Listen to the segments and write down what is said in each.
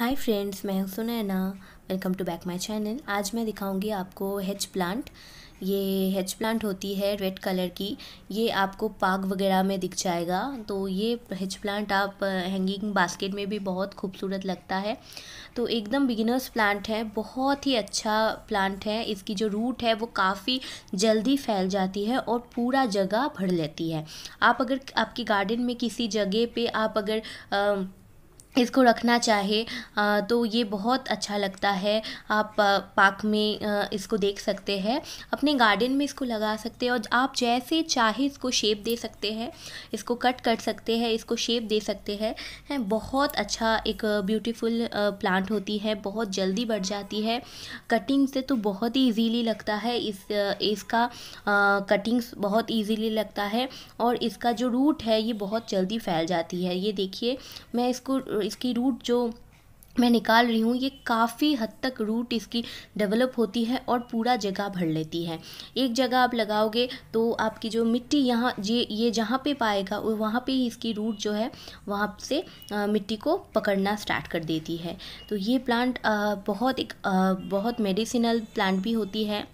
हाय friends मैं हूँ Sunaina welcome to back my channel आज मैं दिखाऊंगी आपको हेज प्लांट ये हेज प्लांट होती है रेड कलर की ये आपको पार्क वगैरह में दिख जाएगा तो ये हेज प्लांट आप हैंगिंग बास्केट में भी बहुत खूबसूरत लगता है तो एकदम बिगिनर्स प्लांट है बहुत ही अच्छा प्लांट है इसकी जो रूट है वो काफ़ी जल्दी फैल जाती है और पूरा जगह भर लेती है आप अगर आपकी गार्डन में किसी जगह पर आप अगर आ, इसको रखना चाहे तो ये बहुत अच्छा लगता है आप पार्क में इसको देख सकते हैं अपने गार्डन में इसको लगा सकते हैं और आप जैसे चाहे इसको शेप दे सकते हैं इसको कट कर सकते हैं इसको शेप दे सकते हैं है बहुत अच्छा एक ब्यूटीफुल प्लांट होती है बहुत जल्दी बढ़ जाती है कटिंग से तो बहुत ही ईजीली लगता है इस इसका कटिंग्स बहुत ईजीली लगता है और इसका जो रूट है ये बहुत जल्दी फैल जाती है ये देखिए मैं इसको इसकी रूट जो मैं निकाल रही हूँ ये काफ़ी हद तक रूट इसकी डेवलप होती है और पूरा जगह भर लेती है एक जगह आप लगाओगे तो आपकी जो मिट्टी यहाँ ये ये जहाँ पे पाएगा वहाँ पे ही इसकी रूट जो है वहाँ से आ, मिट्टी को पकड़ना स्टार्ट कर देती है तो ये प्लांट आ, बहुत एक आ, बहुत मेडिसिनल प्लांट भी होती है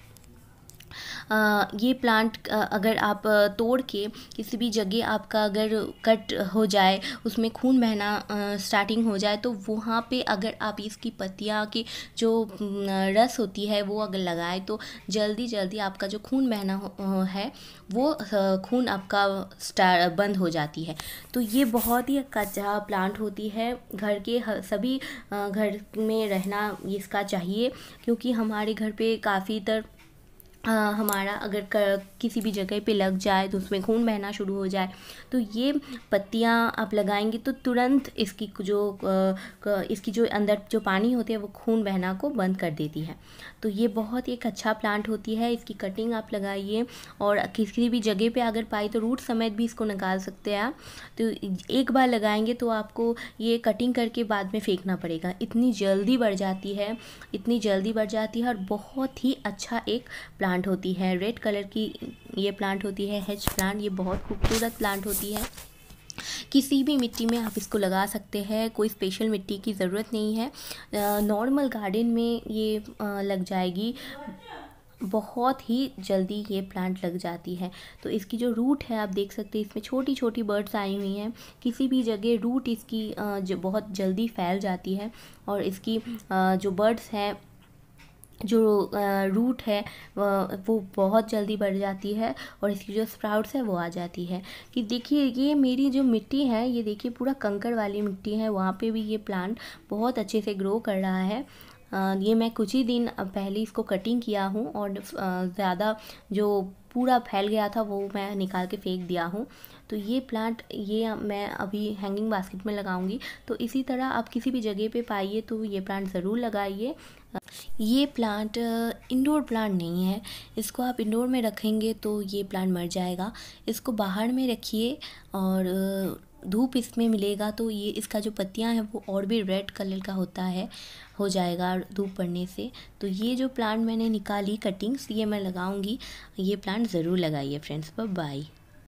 ये प्लांट अगर आप तोड़ के किसी भी जगह आपका अगर कट हो जाए उसमें खून बहना स्टार्टिंग हो जाए तो वहाँ पे अगर आप इसकी पत्तियाँ की जो रस होती है वो अगर लगाए तो जल्दी जल्दी आपका जो खून बहना है वो खून आपका बंद हो जाती है तो ये बहुत ही कच्चा प्लांट होती है घर के सभी घर में रहना इसका चाहिए क्योंकि हमारे घर पे काफ़ी तर हमारा अगर किसी भी जगह पे लग जाए तो उसमें खून बहना शुरू हो जाए तो ये पत्तियाँ आप लगाएंगे तो तुरंत इसकी जो इसकी जो अंदर जो पानी होती है वो खून बहना को बंद कर देती है तो ये बहुत एक अच्छा प्लांट होती है इसकी कटिंग आप लगाइए और किसी भी जगह पे अगर पाए तो रूट समेत भी इसको निकाल सकते हैं आप तो एक बार लगाएंगे तो आपको ये कटिंग करके बाद में फेंकना पड़ेगा इतनी जल्दी बढ़ जाती है इतनी जल्दी बढ़ जाती है और बहुत ही अच्छा एक प्लांट प्लांट होती है रेड कलर की ये प्लांट होती है हेज प्लांट ये बहुत खूबसूरत प्लांट होती है किसी भी मिट्टी में आप इसको लगा सकते हैं कोई स्पेशल मिट्टी की ज़रूरत नहीं है नॉर्मल गार्डन में ये लग जाएगी बहुत ही जल्दी ये प्लांट लग जाती है तो इसकी जो रूट है आप देख सकते हैं इसमें छोटी छोटी बर्ड्स आई हुई हैं किसी भी जगह रूट इसकी जो बहुत जल्दी फैल जाती है और इसकी जो बर्ड्स हैं जो रूट है वो बहुत जल्दी बढ़ जाती है और इसकी जो स्प्राउट्स है वो आ जाती है कि देखिए ये मेरी जो मिट्टी है ये देखिए पूरा कंकड़ वाली मिट्टी है वहाँ पे भी ये प्लांट बहुत अच्छे से ग्रो कर रहा है ये मैं कुछ ही दिन पहले इसको कटिंग किया हूँ और ज़्यादा जो पूरा फैल गया था वो मैं निकाल के फेंक दिया हूँ तो ये प्लांट ये मैं अभी हैंगिंग बास्केट में लगाऊंगी तो इसी तरह आप किसी भी जगह पे पाइए तो ये प्लांट ज़रूर लगाइए ये प्लांट इंडोर प्लांट नहीं है इसको आप इंडोर में रखेंगे तो ये प्लांट मर जाएगा इसको बाहर में रखिए और धूप इसमें मिलेगा तो ये इसका जो पत्तियां हैं वो और भी रेड कलर का होता है हो जाएगा धूप पड़ने से तो ये जो प्लांट मैंने निकाली कटिंग्स ये मैं लगाऊंगी ये प्लांट ज़रूर लगाइए फ्रेंड्स बाय